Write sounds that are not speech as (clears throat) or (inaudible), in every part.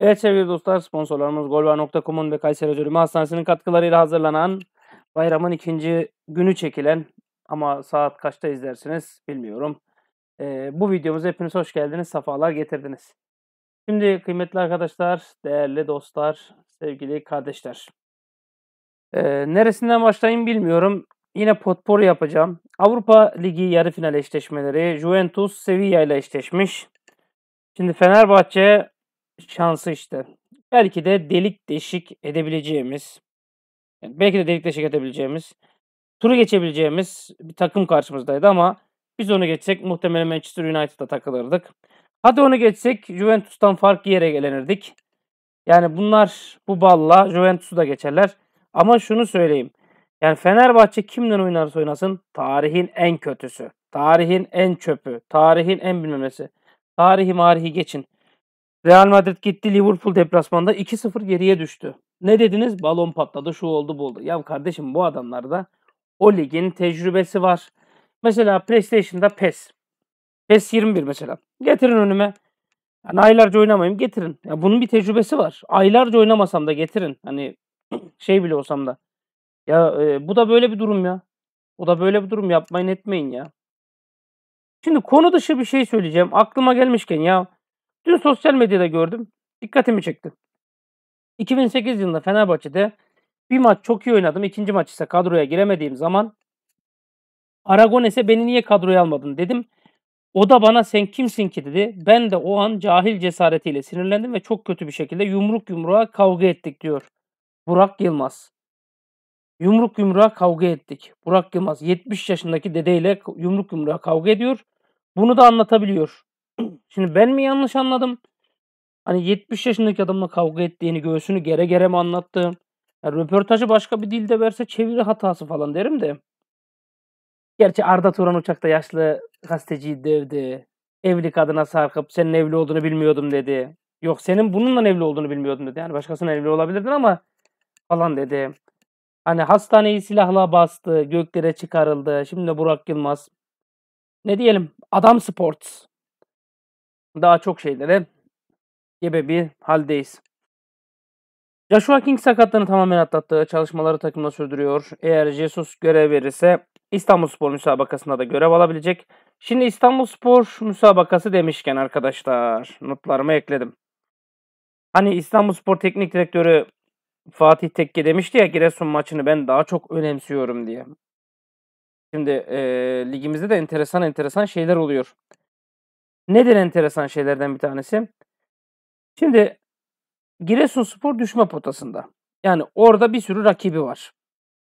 Evet sevgili dostlar sponsorlarımız golva.com'un ve Kayseri Ödülümü Hastanesi'nin katkılarıyla hazırlanan bayramın ikinci günü çekilen ama saat kaçta izlersiniz bilmiyorum. Ee, bu videomuza hepiniz hoş geldiniz, sefalar getirdiniz. Şimdi kıymetli arkadaşlar, değerli dostlar, sevgili kardeşler. Ee, neresinden başlayayım bilmiyorum. Yine potpor yapacağım. Avrupa Ligi yarı final eşleşmeleri Juventus Sevilla ile eşleşmiş. Şimdi Fenerbahçe şansı işte. Belki de delik deşik edebileceğimiz, belki de delik deşik edebileceğimiz, turu geçebileceğimiz bir takım karşımızdaydı ama biz onu geçsek muhtemelen Manchester United'a takılırdık. Hadi onu geçsek Juventus'tan farklı yere gelenirdik. Yani bunlar bu balla Juventus'u da geçerler. Ama şunu söyleyeyim. Yani Fenerbahçe kimden oynarsa oynasın tarihin en kötüsü. Tarihin en çöpü. Tarihin en bilmemesi. Tarihi marihi geçin. Real Madrid gitti Liverpool deplasmanda 2-0 geriye düştü. Ne dediniz? Balon patladı, şu oldu, bu oldu. Ya kardeşim bu adamlarda o ligin tecrübesi var. Mesela PlayStation'da PES. PES 21 mesela. Getirin önüme. Yani aylarca oynamayayım getirin. Ya bunun bir tecrübesi var. Aylarca oynamasam da getirin. Hani (clears throat) şey bile olsam da. Ya e, bu da böyle bir durum ya. Bu da böyle bir durum yapmayın etmeyin ya. Şimdi konu dışı bir şey söyleyeceğim. Aklıma gelmişken ya Dün sosyal medyada gördüm. Dikkatimi çekti. 2008 yılında Fenerbahçe'de bir maç çok iyi oynadım. İkinci maç ise kadroya giremediğim zaman Aragones'e beni niye kadroya almadın dedim. O da bana sen kimsin ki dedi. Ben de o an cahil cesaretiyle sinirlendim ve çok kötü bir şekilde yumruk yumruğa kavga ettik diyor. Burak Yılmaz. Yumruk yumruğa kavga ettik. Burak Yılmaz 70 yaşındaki dedeyle yumruk yumruğa kavga ediyor. Bunu da anlatabiliyor. (clears throat) Şimdi ben mi yanlış anladım? Hani 70 yaşındaki adamla kavga ettiğini, göğsünü gere gere mi anlattı? Yani röportajı başka bir dilde verse çeviri hatası falan derim de. Gerçi Arda Turan uçakta yaşlı gazeteciyi dövdü. Evli kadına sarkıp senin evli olduğunu bilmiyordum dedi. Yok senin bununla evli olduğunu bilmiyordum dedi. Yani başkasının evli olabilirdin ama falan dedi. Hani hastaneyi silahla bastı, göklere çıkarıldı. Şimdi Burak Yılmaz. Ne diyelim? Adam Sports daha çok şeylere gebe bir haldeyiz. Joshua King sakatlığını tamamen atlattı. Çalışmaları takımda sürdürüyor. Eğer Jesus görev verirse İstanbul Spor müsabakasında da görev alabilecek. Şimdi İstanbul Spor müsabakası demişken arkadaşlar notlarımı ekledim. Hani İstanbul Spor Teknik Direktörü Fatih Tekke demişti ya Giresun maçını ben daha çok önemsiyorum diye. Şimdi e, ligimizde de enteresan enteresan şeyler oluyor. Nedir enteresan şeylerden bir tanesi? Şimdi Giresunspor düşme potasında. Yani orada bir sürü rakibi var.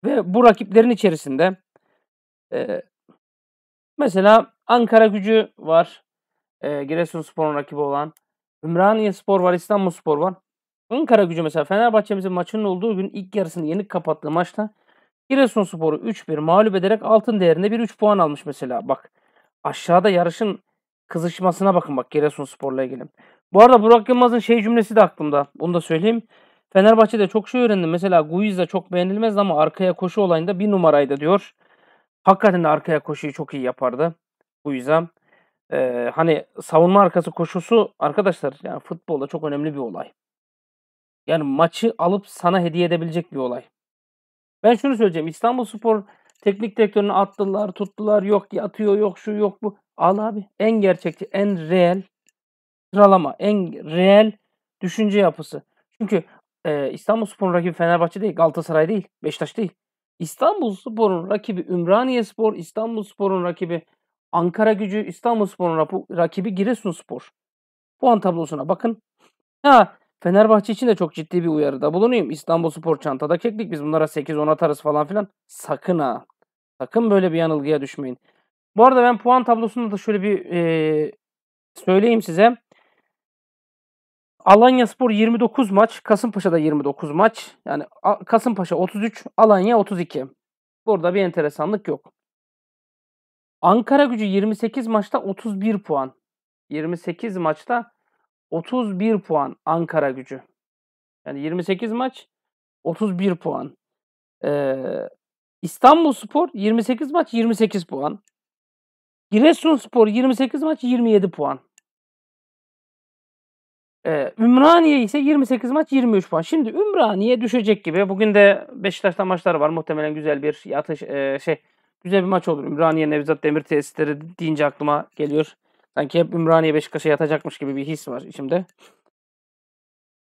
Ve bu rakiplerin içerisinde e, mesela Ankara gücü var. E, Giresunspor'un rakibi olan. Ümraniye Spor var, İstanbul Spor var. Ankara gücü mesela Fenerbahçe'mizin maçının olduğu gün ilk yarısını yenik kapattığı maçta Giresunspor'u 3-1 mağlup ederek altın değerinde bir 3 puan almış mesela. Bak aşağıda yarışın kızışmasına bakın bak Giresun Giresunspor'la ilgili. Bu arada Burak Yılmaz'ın şey cümlesi de aklımda. Bunu da söyleyeyim. Fenerbahçe'de çok şey öğrendim. Mesela Guiz çok beğenilmez ama arkaya koşu olayında bir numaraydı diyor. Hakikaten de arkaya koşuyu çok iyi yapardı. Bu yüzden e, ee, hani savunma arkası koşusu arkadaşlar yani futbolda çok önemli bir olay. Yani maçı alıp sana hediye edebilecek bir olay. Ben şunu söyleyeceğim. İstanbul Spor teknik direktörünü attılar, tuttular. Yok atıyor, yok şu, yok bu. Al abi. En gerçekçi, en real sıralama, en real düşünce yapısı. Çünkü e, İstanbul Spor'un rakibi Fenerbahçe değil, Galatasaray değil, Beşiktaş değil. İstanbul Spor'un rakibi Ümraniye Spor, İstanbul Spor'un rakibi Ankara Gücü, İstanbul Spor'un rakibi Giresun Spor. Puan tablosuna bakın. Ha, Fenerbahçe için de çok ciddi bir uyarıda bulunayım. İstanbul Spor çantada keklik biz bunlara 8-10 atarız falan filan. Sakın ha. Sakın böyle bir yanılgıya düşmeyin. Bu arada ben puan tablosunda da şöyle bir e, söyleyeyim size. Alanya Spor 29 maç, Kasımpaşa'da 29 maç. Yani Kasımpaşa 33, Alanya 32. Burada bir enteresanlık yok. Ankara gücü 28 maçta 31 puan. 28 maçta 31 puan Ankara gücü. Yani 28 maç 31 puan. Ee, İstanbul Spor 28 maç 28 puan. Giresunspor 28 maç 27 puan. Ee, Ümraniye ise 28 maç 23 puan. Şimdi Ümraniye düşecek gibi. Bugün de Beşiktaş'ta maçlar var. Muhtemelen güzel bir yatış e, şey güzel bir maç olur. Ümraniye Nevzat Demir tesisleri deyince aklıma geliyor. Sanki hep Ümraniye Beşiktaş'a yatacakmış gibi bir his var içimde.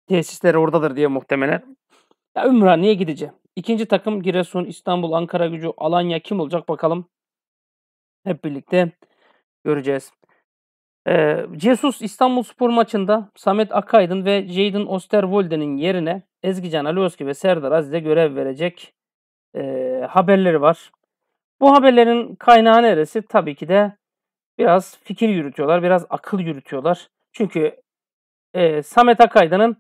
Tesisleri oradadır diye muhtemelen. Ya Ümraniye gideceğim. İkinci takım Giresun, İstanbul, Ankara gücü, Alanya kim olacak bakalım hep birlikte göreceğiz. Ee, Jesus İstanbul Spor maçında Samet Akaydın ve Jadon Osterwolde'nin yerine Ezgican Alioski ve Serdar Aziz'e görev verecek e, haberleri var. Bu haberlerin kaynağı neresi? Tabii ki de biraz fikir yürütüyorlar, biraz akıl yürütüyorlar. Çünkü e, Samet Akaydın'ın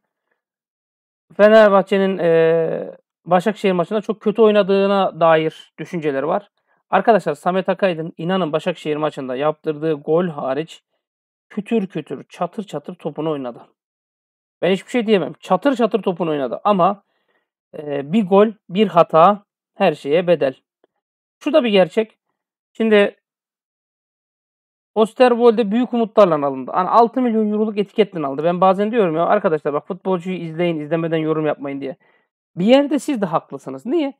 Fenerbahçe'nin e, Başakşehir maçında çok kötü oynadığına dair düşünceleri var. Arkadaşlar Samet Akaydın inanın Başakşehir maçında yaptırdığı gol hariç kütür kütür çatır çatır topunu oynadı. Ben hiçbir şey diyemem. Çatır çatır topunu oynadı ama e, bir gol, bir hata her şeye bedel. Şu da bir gerçek. Şimdi Osterwold'e büyük umutlarla alındı. Yani 6 milyon euroluk etiketle aldı. Ben bazen diyorum ya arkadaşlar bak futbolcuyu izleyin izlemeden yorum yapmayın diye. Bir yerde siz de haklısınız. Niye?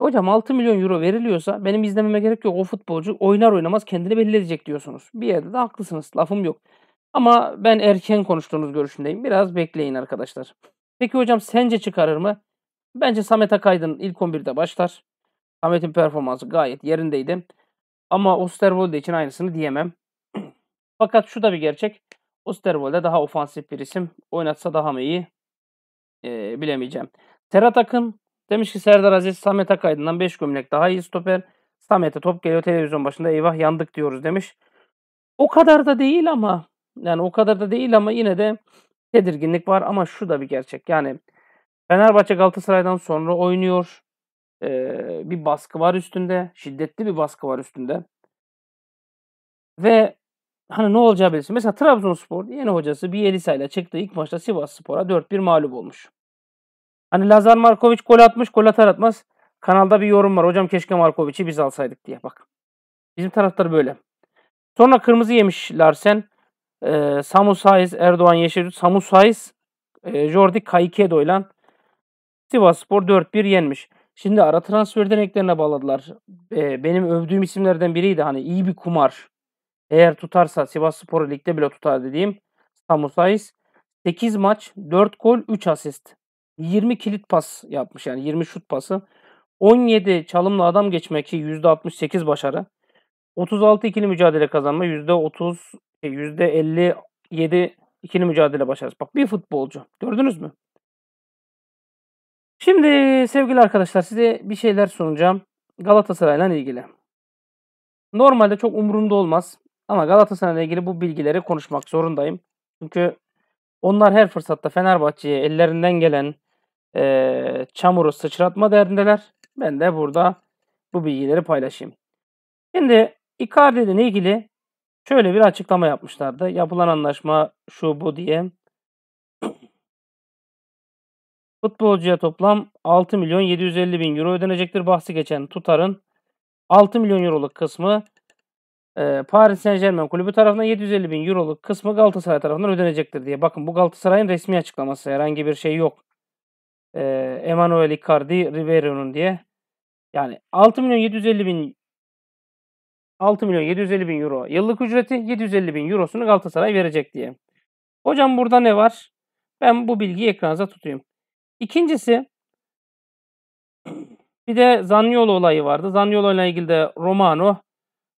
Hocam 6 milyon euro veriliyorsa benim izlememe gerek yok. O futbolcu oynar oynamaz kendini belli edecek diyorsunuz. Bir yerde de haklısınız. Lafım yok. Ama ben erken konuştuğunuz görüşündeyim. Biraz bekleyin arkadaşlar. Peki hocam sence çıkarır mı? Bence Samet Akaydın ilk 11'de başlar. Samet'in performansı gayet yerindeydi. Ama Osterwolde için aynısını diyemem. (clears throat) Fakat şu da bir gerçek. Osterwolde daha ofansif bir isim. Oynatsa daha mı iyi? Ee, bilemeyeceğim. Serhat Akın Demiş ki Serdar Aziz Samet Akaydın'dan 5 gömlek daha iyi stoper. Samet'e top geliyor televizyon başında eyvah yandık diyoruz demiş. O kadar da değil ama yani o kadar da değil ama yine de tedirginlik var ama şu da bir gerçek. Yani Fenerbahçe Galatasaray'dan sonra oynuyor. Ee, bir baskı var üstünde. Şiddetli bir baskı var üstünde. Ve hani ne olacağı bilirsin. Mesela Trabzonspor yeni hocası Bielisa ile çıktı. ilk maçta Sivas Spor'a 4-1 mağlup olmuş. Hani Lazar Markovic gol atmış, gol atar atmaz. Kanalda bir yorum var. Hocam keşke Markovic'i biz alsaydık diye. Bak. Bizim taraftar böyle. Sonra kırmızı yemiş Larsen. E, Samu Saiz, Erdoğan Yeşil. Samu Saiz, e, Jordi Kaykedo ile Sivas Spor 4-1 yenmiş. Şimdi ara transfer deneklerine bağladılar. E, benim övdüğüm isimlerden biriydi. Hani iyi bir kumar. Eğer tutarsa Sivas Spor Lig'de bile tutar dediğim Samu Saiz. 8 maç, 4 gol, 3 asist. 20 kilit pas yapmış yani 20 şut pası. 17 çalımla adam geçmek ki %68 başarı. 36 ikili mücadele kazanma %30 %57 e, ikili mücadele başarısı. Bak bir futbolcu. Gördünüz mü? Şimdi sevgili arkadaşlar size bir şeyler sunacağım. Galatasaray'la ilgili. Normalde çok umurumda olmaz ama Galatasaray'la ilgili bu bilgileri konuşmak zorundayım. Çünkü onlar her fırsatta Fenerbahçe'ye ellerinden gelen e, çamuru sıçratma derdindeler. Ben de burada bu bilgileri paylaşayım. Şimdi Icardi ile ilgili şöyle bir açıklama yapmışlardı. Yapılan anlaşma şu bu diye. (clears throat) Futbolcuya toplam 6 milyon 750 bin euro ödenecektir. Bahsi geçen tutarın 6 milyon euroluk kısmı e, Paris Saint Germain kulübü tarafından 750 bin euroluk kısmı Galatasaray tarafından ödenecektir diye. Bakın bu Galatasaray'ın resmi açıklaması herhangi bir şey yok e, Emanuel Icardi Riveron'un diye. Yani 6 milyon 750 bin 6 milyon 750 bin euro yıllık ücreti 750 bin eurosunu Galatasaray verecek diye. Hocam burada ne var? Ben bu bilgiyi ekranınıza tutayım. İkincisi bir de Zaniolo olayı vardı. Zaniolo ile ilgili de Romano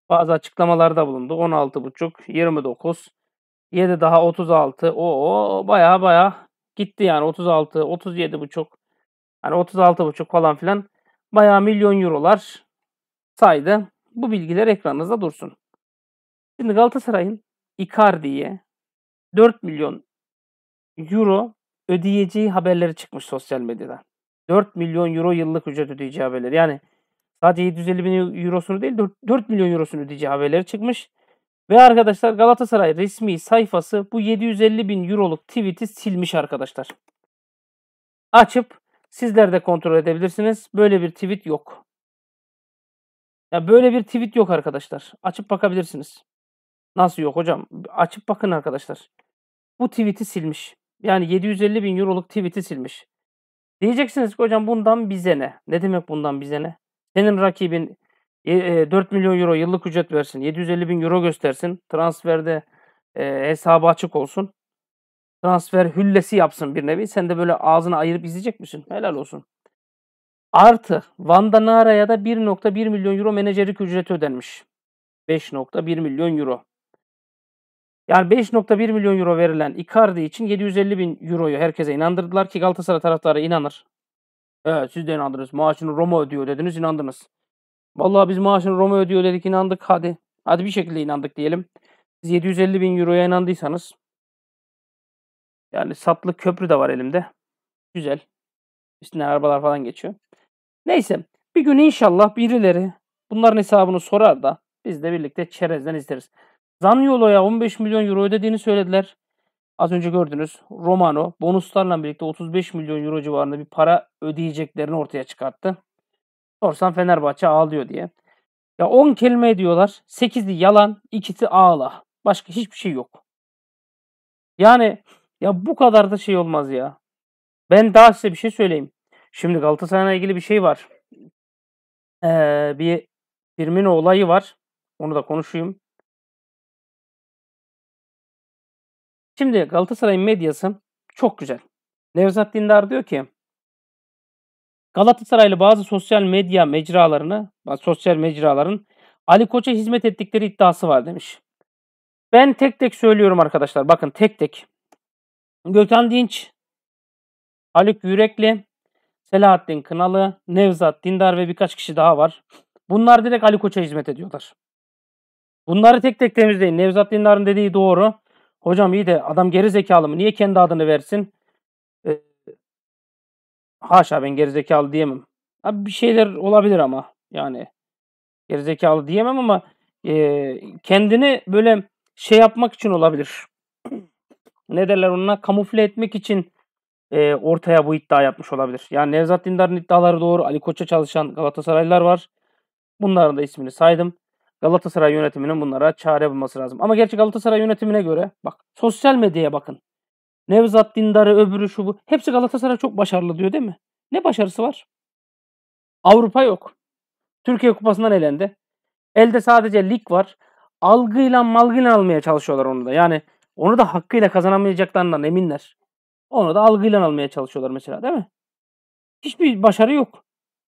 bazı açıklamalarda bulundu. 16,5, 29, 7 daha 36. O baya baya gitti yani 36, 37 buçuk hani 36 buçuk falan filan bayağı milyon eurolar saydı. Bu bilgiler ekranınızda dursun. Şimdi Galatasaray'ın Icardi'ye 4 milyon euro ödeyeceği haberleri çıkmış sosyal medyada. 4 milyon euro yıllık ücret ödeyeceği haberleri. Yani sadece 750 bin eurosunu değil 4, 4 milyon eurosunu ödeyeceği haberleri çıkmış. Ve arkadaşlar Galatasaray resmi sayfası bu 750 bin euroluk tweet'i silmiş arkadaşlar. Açıp sizler de kontrol edebilirsiniz. Böyle bir tweet yok. Ya böyle bir tweet yok arkadaşlar. Açıp bakabilirsiniz. Nasıl yok hocam? Açıp bakın arkadaşlar. Bu tweet'i silmiş. Yani 750 bin euroluk tweet'i silmiş. Diyeceksiniz ki hocam bundan bize ne? Ne demek bundan bize ne? Senin rakibin 4 e, e, milyon euro yıllık ücret versin. 750 bin euro göstersin. Transferde e, hesabı açık olsun. Transfer hüllesi yapsın bir nevi. Sen de böyle ağzını ayırıp izleyecek misin? Helal olsun. Artı Vanda Nara'ya da 1.1 milyon euro menajerlik ücreti ödenmiş. 5.1 milyon euro. Yani 5.1 milyon euro verilen Icardi için 750 bin euroyu herkese inandırdılar ki Galatasaray taraftarı inanır. Evet siz de inandınız. Maaşını Roma ödüyor dediniz inandınız. Vallahi biz maaşını Roma ödüyor dedik inandık hadi. Hadi bir şekilde inandık diyelim. Siz 750 bin euroya inandıysanız yani satlı köprü de var elimde. Güzel. üstüne arabalar falan geçiyor. Neyse bir gün inşallah birileri bunların hesabını sorar da biz de birlikte çerezden izleriz. Zaniolo'ya 15 milyon euro ödediğini söylediler. Az önce gördünüz Romano bonuslarla birlikte 35 milyon euro civarında bir para ödeyeceklerini ortaya çıkarttı. Sorsan Fenerbahçe ağlıyor diye. Ya 10 kelime diyorlar 8'i yalan, ikisi ağla. Başka hiçbir şey yok. Yani ya bu kadar da şey olmaz ya. Ben daha size bir şey söyleyeyim. Şimdi Galatasaray'la ilgili bir şey var. Ee, bir Firmino olayı var. Onu da konuşayım. Şimdi Galatasaray medyası çok güzel. Nevzat Dindar diyor ki Galatasaraylı bazı sosyal medya mecralarını, sosyal mecraların Ali Koç'a hizmet ettikleri iddiası var demiş. Ben tek tek söylüyorum arkadaşlar. Bakın tek tek. Gökhan Dinç, Haluk Yürekli, Selahattin Kınalı, Nevzat Dindar ve birkaç kişi daha var. Bunlar direkt Ali Koç'a hizmet ediyorlar. Bunları tek tek temizleyin. Nevzat Dindar'ın dediği doğru. Hocam iyi de adam geri zekalı mı? Niye kendi adını versin? haşa ben gerizekalı diyemem. Abi bir şeyler olabilir ama yani gerizekalı diyemem ama e, kendini böyle şey yapmak için olabilir. (clears throat) ne derler onunla kamufle etmek için e, ortaya bu iddia yapmış olabilir. Yani Nevzat Dindar'ın iddiaları doğru. Ali Koç'a çalışan Galatasaraylılar var. Bunların da ismini saydım. Galatasaray yönetiminin bunlara çare bulması lazım. Ama gerçi Galatasaray yönetimine göre bak sosyal medyaya bakın. Nevzat Dindar'ı öbürü şu bu. Hepsi Galatasaray çok başarılı diyor değil mi? Ne başarısı var? Avrupa yok. Türkiye Kupası'ndan elendi. Elde sadece lig var. Algıyla malgıyla almaya çalışıyorlar onu da. Yani onu da hakkıyla kazanamayacaklarından eminler. Onu da algıyla almaya çalışıyorlar mesela değil mi? Hiçbir başarı yok.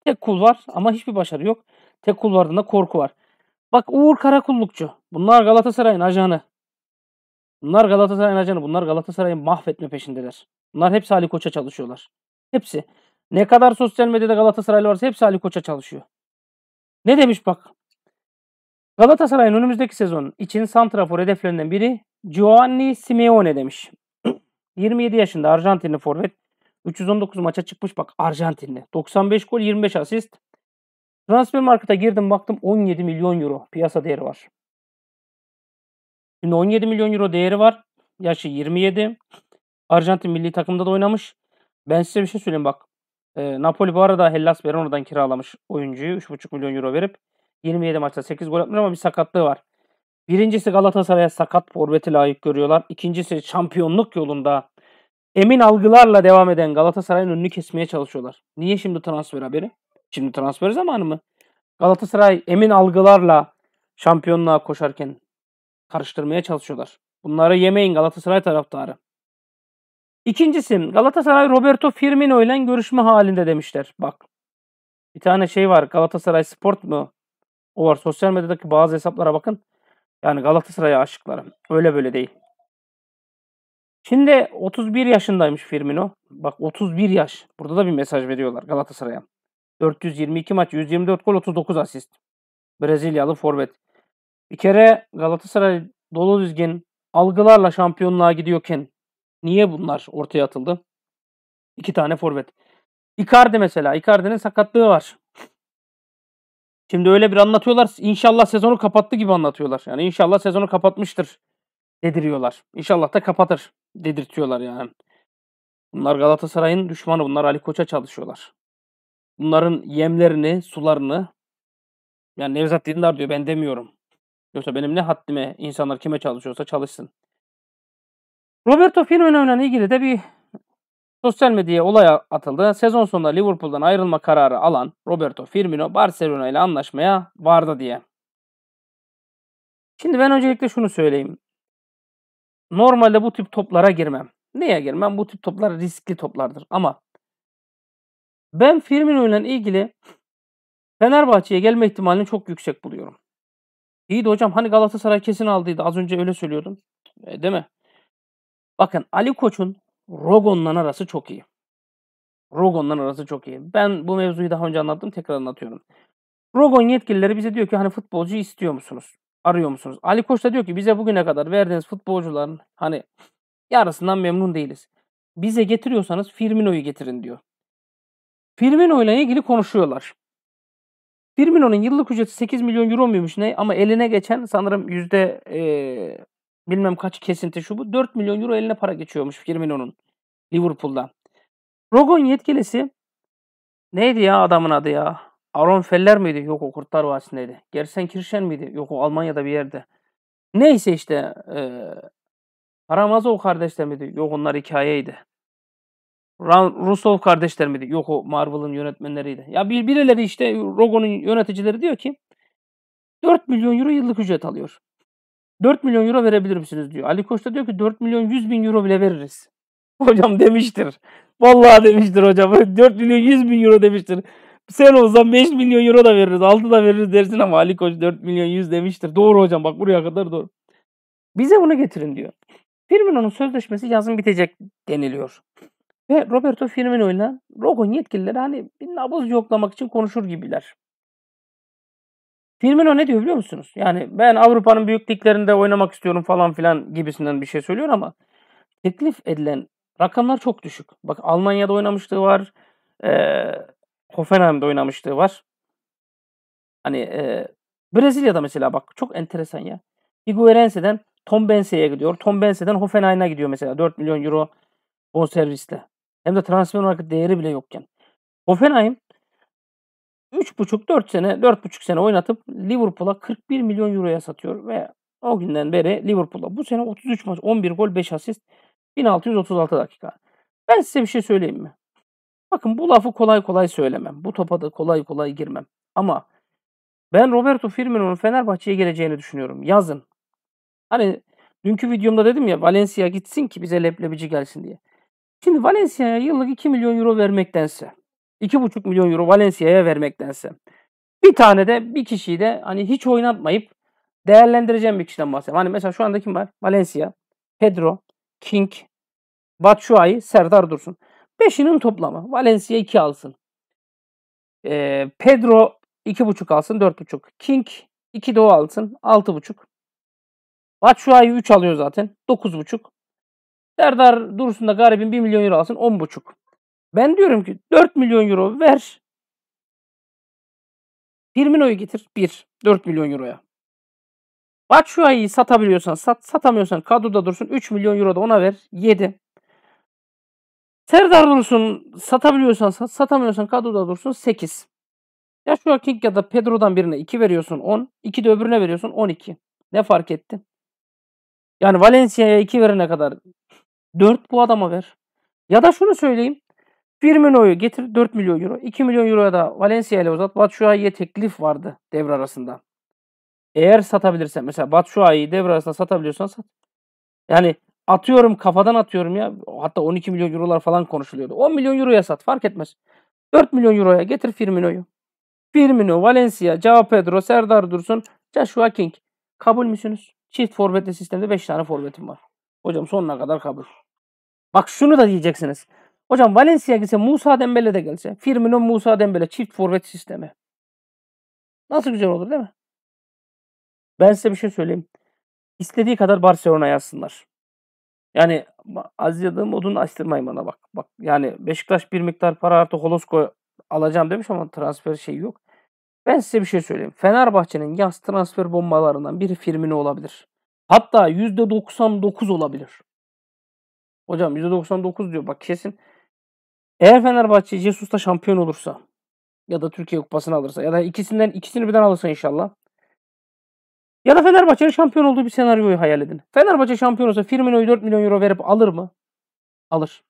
Tek kul var ama hiçbir başarı yok. Tek kul da korku var. Bak Uğur Karakullukçu. Bunlar Galatasaray'ın ajanı. Bunlar Galatasaray'ın ajanı. Bunlar Galatasaray'ı mahvetme peşindeler. Bunlar hepsi Ali Koç'a çalışıyorlar. Hepsi. Ne kadar sosyal medyada Galatasaraylı varsa hepsi Ali Koç'a çalışıyor. Ne demiş bak. Galatasaray'ın önümüzdeki sezon için santrafor hedeflerinden biri Giovanni Simeone demiş. 27 (clears throat) yaşında Arjantinli forvet. 319 maça çıkmış bak Arjantinli. 95 gol 25 asist. Transfer markete girdim baktım 17 milyon euro piyasa değeri var. Şimdi 17 milyon euro değeri var. Yaşı 27. Arjantin milli takımda da oynamış. Ben size bir şey söyleyeyim bak. E, Napoli bu arada Hellas Verona'dan kiralamış oyuncuyu 3,5 milyon euro verip 27 maçta 8 gol atmış ama bir sakatlığı var. Birincisi Galatasaray'a sakat forveti layık görüyorlar. İkincisi şampiyonluk yolunda emin algılarla devam eden Galatasaray'ın önünü kesmeye çalışıyorlar. Niye şimdi transfer haberi? Şimdi transfer zamanı mı? Galatasaray emin algılarla şampiyonluğa koşarken karıştırmaya çalışıyorlar. Bunları yemeyin Galatasaray taraftarı. İkincisi Galatasaray Roberto Firmino ile görüşme halinde demişler. Bak bir tane şey var Galatasaray Sport mu? O var sosyal medyadaki bazı hesaplara bakın. Yani Galatasaray'a aşıklarım. Öyle böyle değil. Şimdi 31 yaşındaymış Firmino. Bak 31 yaş. Burada da bir mesaj veriyorlar Galatasaray'a. 422 maç, 124 gol, 39 asist. Brezilyalı forvet. Bir kere Galatasaray dolu düzgün algılarla şampiyonluğa gidiyorken niye bunlar ortaya atıldı? İki tane forvet. Icardi mesela. Icardi'nin sakatlığı var. Şimdi öyle bir anlatıyorlar. İnşallah sezonu kapattı gibi anlatıyorlar. Yani inşallah sezonu kapatmıştır dediriyorlar. İnşallah da kapatır dedirtiyorlar yani. Bunlar Galatasaray'ın düşmanı. Bunlar Ali Koç'a çalışıyorlar. Bunların yemlerini, sularını yani Nevzat Dindar diyor ben demiyorum. Yoksa benim ne haddime insanlar kime çalışıyorsa çalışsın. Roberto Firmino ile ilgili de bir sosyal medyaya olay atıldı. Sezon sonunda Liverpool'dan ayrılma kararı alan Roberto Firmino Barcelona ile anlaşmaya vardı diye. Şimdi ben öncelikle şunu söyleyeyim. Normalde bu tip toplara girmem. Niye girmem? Bu tip toplar riskli toplardır. Ama ben Firmino ile ilgili Fenerbahçe'ye gelme ihtimalini çok yüksek buluyorum. İyi de hocam hani Galatasaray kesin aldıydı. Az önce öyle söylüyordum. E, değil mi? Bakın Ali Koç'un Rogon'la arası çok iyi. Rogon'la arası çok iyi. Ben bu mevzuyu daha önce anlattım. Tekrar anlatıyorum. Rogon yetkilileri bize diyor ki hani futbolcu istiyor musunuz? Arıyor musunuz? Ali Koç da diyor ki bize bugüne kadar verdiğiniz futbolcuların hani yarısından memnun değiliz. Bize getiriyorsanız Firmino'yu getirin diyor. Firmino ile ilgili konuşuyorlar. Firmino'nun yıllık ücreti 8 milyon euro muymuş ne? Ama eline geçen sanırım yüzde e, bilmem kaç kesinti şu bu. 4 milyon euro eline para geçiyormuş Firmino'nun Liverpool'da. Rogon yetkilisi neydi ya adamın adı ya? Aaron Feller miydi? Yok o Kurtlar Vadisi'ndeydi. Gersen Kirşen miydi? Yok o Almanya'da bir yerde. Neyse işte e, Aramazov kardeşler miydi? Yok onlar hikayeydi. Russo kardeşler miydi? Yok o Marvel'ın yönetmenleriydi. Ya bir, birileri işte Rogo'nun yöneticileri diyor ki 4 milyon euro yıllık ücret alıyor. 4 milyon euro verebilir misiniz diyor. Ali Koç da diyor ki 4 milyon 100 bin euro bile veririz. (laughs) Hocam demiştir. Vallahi demiştir hocam. 4 (laughs) milyon 100 bin euro demiştir. Sen olsan 5 milyon euro da veririz, 6 da veririz dersin ama Ali Koç 4 milyon 100 demiştir. Doğru hocam bak buraya kadar doğru. Bize bunu getirin diyor. Firmino'nun sözleşmesi yazın bitecek deniliyor. Ve Roberto Firmino ile Rogon yetkilileri hani bir nabız yoklamak için konuşur gibiler. Firmino ne diyor biliyor musunuz? Yani ben Avrupa'nın büyük liglerinde oynamak istiyorum falan filan gibisinden bir şey söylüyor ama teklif edilen rakamlar çok düşük. Bak Almanya'da oynamışlığı var. E, Hoffenheim'de oynamışlığı var. Hani e, Brezilya'da mesela bak çok enteresan ya. Higuaíns'den Tom Benze'ye gidiyor. Tom Benze'den Hoffenheim'a gidiyor mesela 4 milyon euro bonservisle hem de transfer olarak değeri bile yokken. Hoffenheim 3,5-4 sene, 4,5 sene oynatıp Liverpool'a 41 milyon euroya satıyor ve o günden beri Liverpool'a bu sene 33 maç, 11 gol, 5 asist, 1636 dakika. Ben size bir şey söyleyeyim mi? Bakın bu lafı kolay kolay söylemem. Bu topa da kolay kolay girmem. Ama ben Roberto Firmino'nun Fenerbahçe'ye geleceğini düşünüyorum. Yazın. Hani dünkü videomda dedim ya Valencia gitsin ki bize leblebici gelsin diye. Şimdi Valencia'ya yıllık 2 milyon euro vermektense, 2,5 milyon euro Valencia'ya vermektense bir tane de bir kişiyi de hani hiç oynatmayıp değerlendireceğim bir kişiden bahsediyorum. Hani mesela şu anda kim var? Valencia, Pedro, King, Batshuayi, Serdar Dursun. Beşinin toplamı. Valencia 2 alsın. Ee, Pedro 2,5 alsın 4,5. King 2 de o alsın 6,5. Batshuayi 3 alıyor zaten 9,5. Serdar Dursun da garibin 1 milyon euro alsın 10,5. Ben diyorum ki 4 milyon euro ver. Firmino'yu getir 1. 4 milyon euroya. Batshuayi'yi satabiliyorsan sat. Satamıyorsan kadroda dursun 3 milyon euro da ona ver. 7. Serdar Dursun satabiliyorsan sat. Satamıyorsan kadroda dursun 8. Ya şu King ya da Pedro'dan birine 2 veriyorsun 10. 2 de öbürüne veriyorsun 12. Ne fark etti? Yani Valencia'ya 2 verene kadar 4 bu adama ver. Ya da şunu söyleyeyim. Firmino'yu getir 4 milyon euro. 2 milyon euroya da Valencia ile uzat. Batshuayi'ye teklif vardı devre arasında. Eğer satabilirsen mesela Batshuayi'yi devre arasında satabiliyorsan sat. Yani atıyorum kafadan atıyorum ya. Hatta 12 milyon eurolar falan konuşuluyordu. 10 milyon euroya sat fark etmez. 4 milyon euroya getir Firmino'yu. Firmino, Valencia, Cao Pedro, Serdar Dursun, Joshua King. Kabul müsünüz? Çift forvetli sistemde 5 tane forvetim var. Hocam sonuna kadar kabul. Bak şunu da diyeceksiniz. Hocam Valencia gelse Musa Dembele de gelse. Firmino Musa Dembele çift forvet sistemi. Nasıl güzel olur değil mi? Ben size bir şey söyleyeyim. İstediği kadar Barcelona yazsınlar. Yani az yadığım odun açtırmayın bana bak. Bak yani Beşiktaş bir miktar para artı Holosko alacağım demiş ama transfer şeyi yok. Ben size bir şey söyleyeyim. Fenerbahçe'nin yaz transfer bombalarından biri Firmino olabilir. Hatta %99 olabilir. Hocam %99 diyor bak kesin. Eğer Fenerbahçe Jesus'ta şampiyon olursa ya da Türkiye Kupası'nı alırsa ya da ikisinden ikisini birden alırsa inşallah. Ya da Fenerbahçe'nin şampiyon olduğu bir senaryoyu hayal edin. Fenerbahçe şampiyon olsa Firmino'yu 4 milyon euro verip alır mı? Alır.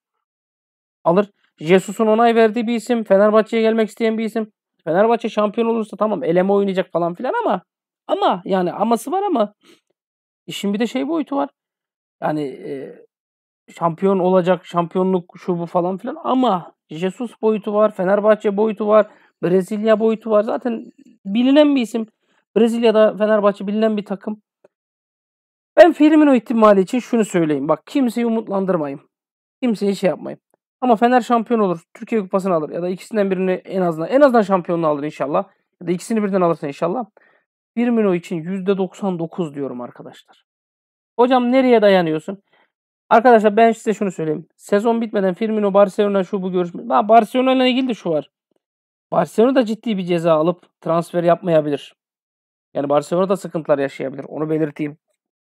Alır. Jesus'un onay verdiği bir isim. Fenerbahçe'ye gelmek isteyen bir isim. Fenerbahçe şampiyon olursa tamam eleme oynayacak falan filan ama ama yani aması var ama İşin bir de şey boyutu var. Yani e, şampiyon olacak, şampiyonluk şu bu falan filan ama Jesus boyutu var, Fenerbahçe boyutu var, Brezilya boyutu var. Zaten bilinen bir isim. Brezilya'da Fenerbahçe bilinen bir takım. Ben Firmino ihtimali için şunu söyleyeyim. Bak kimseyi umutlandırmayayım Kimseyi şey yapmayayım Ama Fener şampiyon olur. Türkiye kupasını alır. Ya da ikisinden birini en azından. En azından şampiyonluğu alır inşallah. Ya da ikisini birden alırsa inşallah. 1 milo için %99 diyorum arkadaşlar. Hocam nereye dayanıyorsun? Arkadaşlar ben size şunu söyleyeyim. Sezon bitmeden Firmino Barcelona şu bu görüşme. Ha, Barcelona ile ilgili de şu var. Barcelona da ciddi bir ceza alıp transfer yapmayabilir. Yani Barcelona da sıkıntılar yaşayabilir. Onu belirteyim.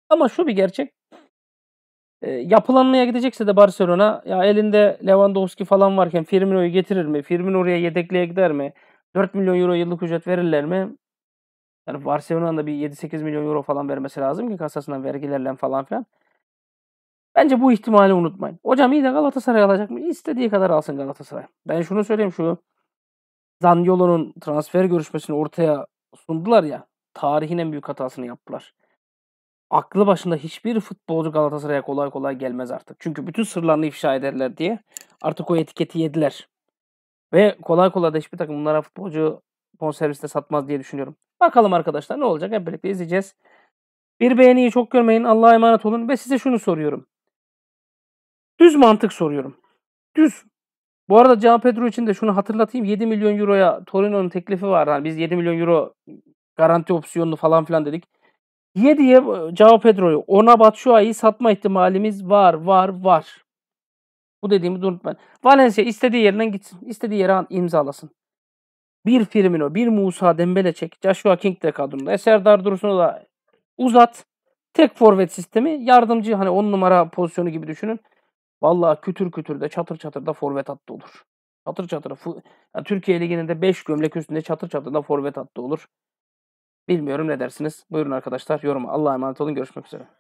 Ama şu bir gerçek. E, yapılanmaya gidecekse de Barcelona ya elinde Lewandowski falan varken Firmino'yu getirir mi? Firmino oraya yedekliğe gider mi? 4 milyon euro yıllık ücret verirler mi? Yani Barcelona'nın da bir 7-8 milyon euro falan vermesi lazım ki kasasından vergilerle falan filan. Bence bu ihtimali unutmayın. Hocam iyi de Galatasaray alacak mı? İstediği kadar alsın Galatasaray. Ben şunu söyleyeyim şu Zaniolo'nun transfer görüşmesini ortaya sundular ya. Tarihin en büyük hatasını yaptılar. Aklı başında hiçbir futbolcu Galatasaray'a kolay kolay gelmez artık. Çünkü bütün sırlarını ifşa ederler diye. Artık o etiketi yediler. Ve kolay kolay da hiçbir takım bunlara futbolcu bonserviste satmaz diye düşünüyorum. Bakalım arkadaşlar ne olacak hep birlikte izleyeceğiz. Bir beğeniyi çok görmeyin. Allah'a emanet olun ve size şunu soruyorum. Düz mantık soruyorum. Düz. Bu arada Can Pedro için de şunu hatırlatayım. 7 milyon euroya Torino'nun teklifi var. Yani biz 7 milyon euro garanti opsiyonlu falan filan dedik. 7'ye Cao e, Pedro'yu, 10'a Batshuayi'yi satma ihtimalimiz var, var, var. Bu dediğimi unutmayın. Valencia istediği yerinden gitsin. istediği yere imzalasın bir Firmino, bir Musa Dembele çek. Joshua King de kadromda. E Serdar Dursun'u da uzat. Tek forvet sistemi yardımcı hani on numara pozisyonu gibi düşünün. Vallahi kütür kütür de çatır çatır da forvet hattı olur. Çatır çatır. Yani Türkiye Ligi'nin de 5 gömlek üstünde çatır çatır da forvet hattı olur. Bilmiyorum ne dersiniz? Buyurun arkadaşlar yoruma. Allah'a emanet olun. Görüşmek üzere.